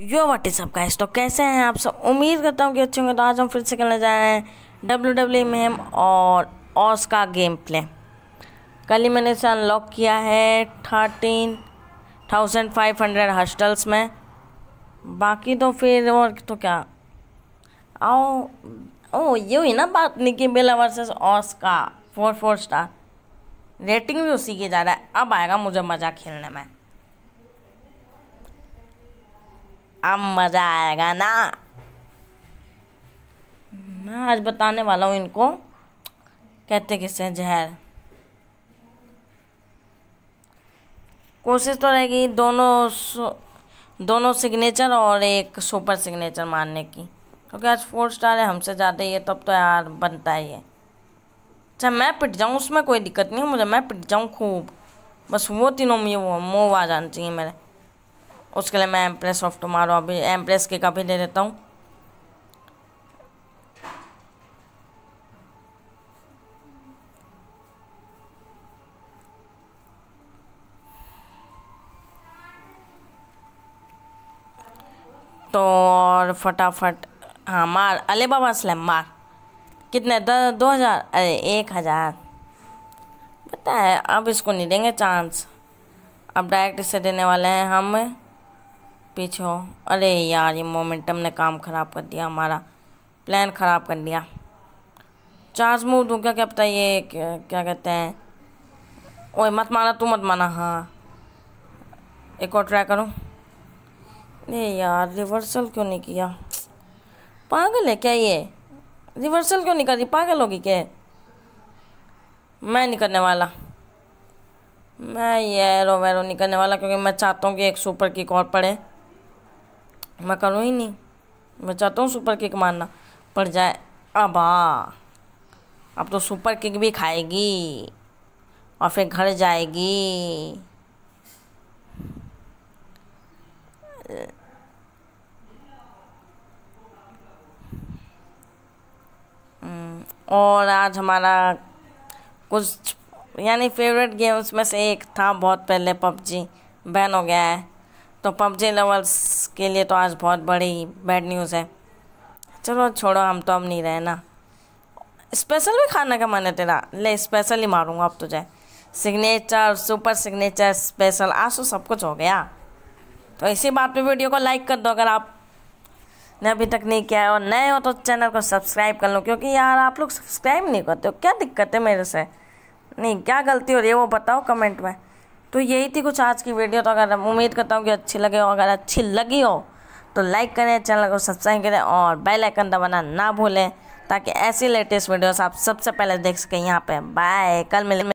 yo what is up guys तो कैसे हैं आप सब उम्मीद करता हूँ कि अच्छे होंगे तो आज हम फिर से खेलने जा रहे हैं डब्ल्यू डब्ल्यू एम एम और ऑस का गेम प्ले कल ही मैंने इसे अनलॉक किया है thirteen thousand five hundred hostels में बाकी तो फिर और तो क्या आओ ओ ये हुई ना बात निकी बेला वर्सेस ऑस का फोर फोर स्टार रेटिंग भी उसी की ज़्यादा है अब आएगा मुझे मज़ा खेलने में अब मज़ा आएगा ना मैं आज बताने वाला हूँ इनको कहते किसे जहर कोशिश तो रहेगी दोनों दोनों सिग्नेचर और एक सुपर सिग्नेचर मारने की क्योंकि तो आज फोर स्टार है हमसे ज़्यादा ये तब तो यार बनता ही है अच्छा मैं पिट जाऊँ उसमें कोई दिक्कत नहीं है मुझे मैं पिट जाऊँ खूब बस वो तीनों में वो मोह आ जाना चाहिए मेरे उसके लिए मैं एम्प्रेस ऑफ टुमारो अभी एम्प्रेस की कापी दे देता हूँ तो और फटाफट हाँ मार अले बाबा स्लैम मार कितने दो हज़ार अरे एक हज़ार बताए अब इसको नहीं देंगे चांस अब डायरेक्ट इसे देने वाले हैं हम पिच हो अरे यार ये मोमेंटम ने काम ख़राब कर दिया हमारा प्लान ख़राब कर दिया चार्ज मूव दूँ क्या क्या पता ये क्या, क्या कहते हैं ओए मत माना तू मत माना हाँ एक और ट्राई करो नहीं यार रिवर्सल क्यों नहीं किया पागल है क्या ये रिवर्सल क्यों नहीं कर रही पागल होगी क्या मैं नहीं करने वाला मैं ये एरो वैरो नहीं करने वाला क्योंकि मैं चाहता हूँ कि एक सुपर की कॉल पड़े मैं करूँ ही नहीं मैं चाहता हूँ सुपर किक मारना पड़ जाए अब अब तो सुपर किक भी खाएगी और फिर घर जाएगी हम्म, और आज हमारा कुछ यानी फेवरेट गेम्स में से एक था बहुत पहले पबजी बैन हो गया है तो पबजी लेवल्स के लिए तो आज बहुत बड़ी बैड न्यूज़ है चलो छोड़ो हम तो अब नहीं रहे ना स्पेशल भी खाने का मन है तेरा ले स्पेशल ही मारूंगा अब तुझे सिग्नेचर सुपर सिग्नेचर स्पेशल आज तो सब कुछ हो गया तो इसी बात पे वीडियो को लाइक कर दो अगर आप ने अभी तक नहीं किया है और नए हो तो चैनल को सब्सक्राइब कर लो क्योंकि यार आप लोग सब्सक्राइब नहीं करते हो क्या दिक्कत है मेरे से नहीं क्या गलती हो रही है वो बताओ कमेंट में तो यही थी कुछ आज की वीडियो तो अगर उम्मीद करता हूँ कि अच्छी लगे हो अगर अच्छी लगी हो तो लाइक करें चैनल को सब्सक्राइब करें और बेल आइकन दबाना ना भूलें ताकि ऐसी लेटेस्ट वीडियोस आप सबसे पहले देख सकें यहाँ पे बाय कल मिले